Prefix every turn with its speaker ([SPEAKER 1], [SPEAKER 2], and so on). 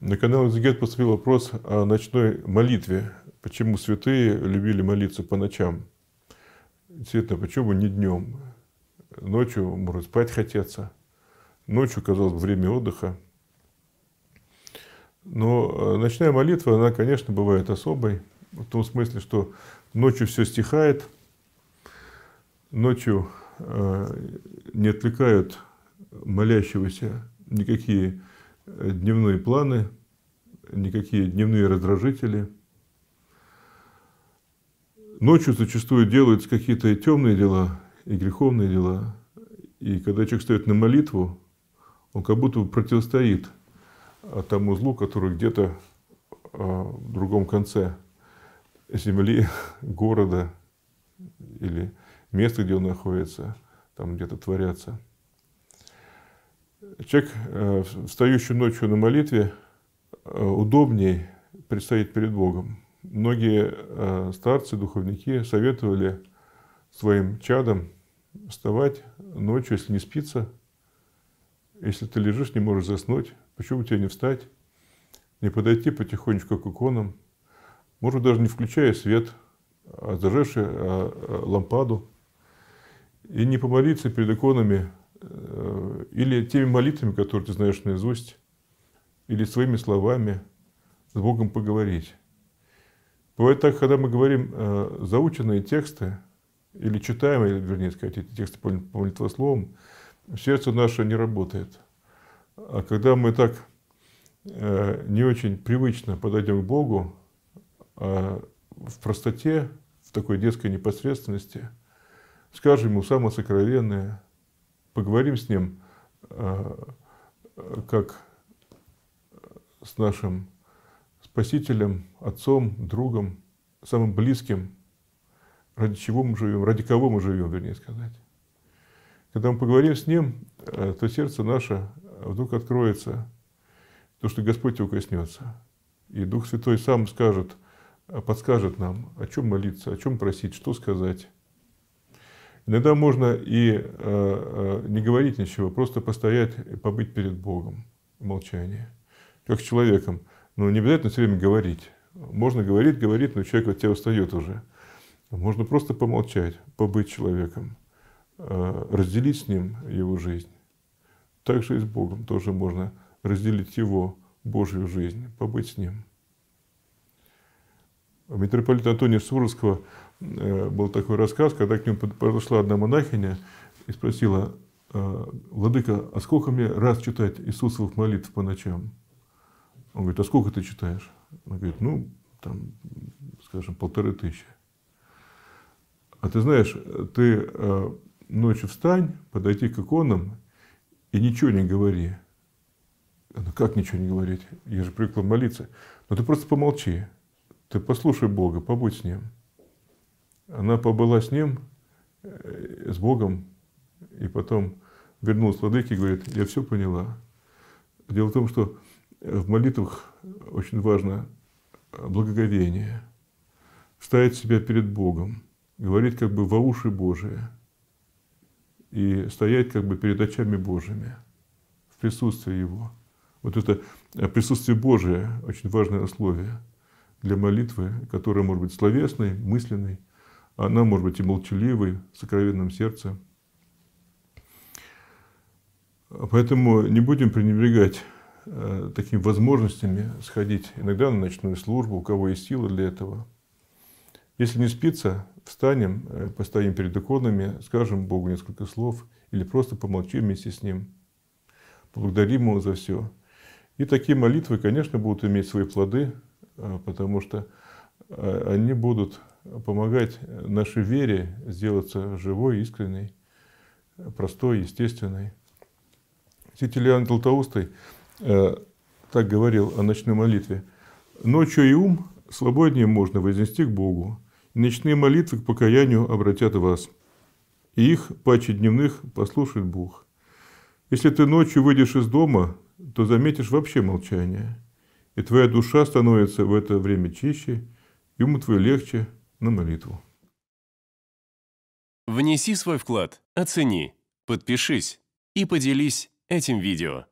[SPEAKER 1] На канал Изегет поступил вопрос о ночной молитве. Почему святые любили молиться по ночам? Действительно, почему не днем? Ночью, может, спать хотеться. Ночью, казалось бы, время отдыха. Но э, ночная молитва, она, конечно, бывает особой. В том смысле, что ночью все стихает. Ночью э, не отвлекают молящегося никакие дневные планы, никакие дневные раздражители. Ночью зачастую делаются какие-то темные дела и греховные дела. И когда человек стоит на молитву, он как будто бы противостоит а, тому злу, который где-то а, в другом конце земли, города или места, где он находится, там где-то творятся человек, э, встающий ночью на молитве, э, удобнее предстоит перед Богом. Многие э, старцы, духовники советовали своим чадам вставать ночью, если не спится, если ты лежишь, не можешь заснуть, почему тебе не встать, не подойти потихонечку к иконам, может, даже не включая свет, а зажегши а, а, лампаду, и не помолиться перед иконами Э, или теми молитвами, которые ты знаешь наизусть, или своими словами с Богом поговорить. Бывает так, когда мы говорим э, заученные тексты, или читаем, или, вернее сказать, эти тексты по, молитвословам, сердце наше не работает. А когда мы так э, не очень привычно подойдем к Богу, э, в простоте, в такой детской непосредственности, скажем ему самое сокровенное – поговорим с ним, э, как с нашим спасителем, отцом, другом, самым близким, ради чего мы живем, ради кого мы живем, вернее сказать. Когда мы поговорим с ним, э, то сердце наше э, вдруг откроется, то, что Господь его коснется. И Дух Святой сам скажет, подскажет нам, о чем молиться, о чем просить, что сказать. Иногда можно и э, э, не говорить ничего, просто постоять, и побыть перед Богом в молчании. Как с человеком. но ну, не обязательно все время говорить. Можно говорить, говорить, но человек от тебя устает уже. Можно просто помолчать, побыть человеком, э, разделить с ним его жизнь. Так же и с Богом тоже можно разделить его Божью жизнь, побыть с ним митрополит Антония Суворовского э, был такой рассказ, когда к нему подошла одна монахиня и спросила, «А, «Владыка, а сколько мне раз читать Иисусовых молитв по ночам?» Он говорит, «А сколько ты читаешь?» Она говорит, «Ну, там, скажем, полторы тысячи». «А ты знаешь, ты э, ночью встань, подойти к иконам и ничего не говори». «Ну как ничего не говорить? Я же привыкла молиться». «Ну ты просто помолчи». Ты послушай Бога, побудь с Ним. Она побыла с Ним, э, с Богом, и потом вернулась к владыке и говорит, я все поняла. Дело в том, что в молитвах очень важно благоговение, ставить себя перед Богом, говорить как бы во уши Божие и стоять как бы перед очами Божьими в присутствии Его. Вот это э, присутствие Божие – очень важное условие – для молитвы, которая может быть словесной, мысленной, она может быть и молчаливой, в сокровенном сердце. Поэтому не будем пренебрегать э, такими возможностями сходить иногда на ночную службу, у кого есть силы для этого. Если не спится, встанем, э, постоим перед иконами, скажем Богу несколько слов или просто помолчим вместе с Ним. Благодарим Его за все. И такие молитвы, конечно, будут иметь свои плоды – Э, потому что э, они будут помогать нашей вере сделаться живой, искренней, простой, естественной. Святитель Иоанн Златоустый э, так говорил о ночной молитве. «Ночью и ум свободнее можно вознести к Богу, ночные молитвы к покаянию обратят вас, и их, паче дневных, послушает Бог. Если ты ночью выйдешь из дома, то заметишь вообще молчание» и твоя душа становится в это время чище, и ум твой легче на молитву. Внеси свой вклад, оцени, подпишись и поделись этим видео.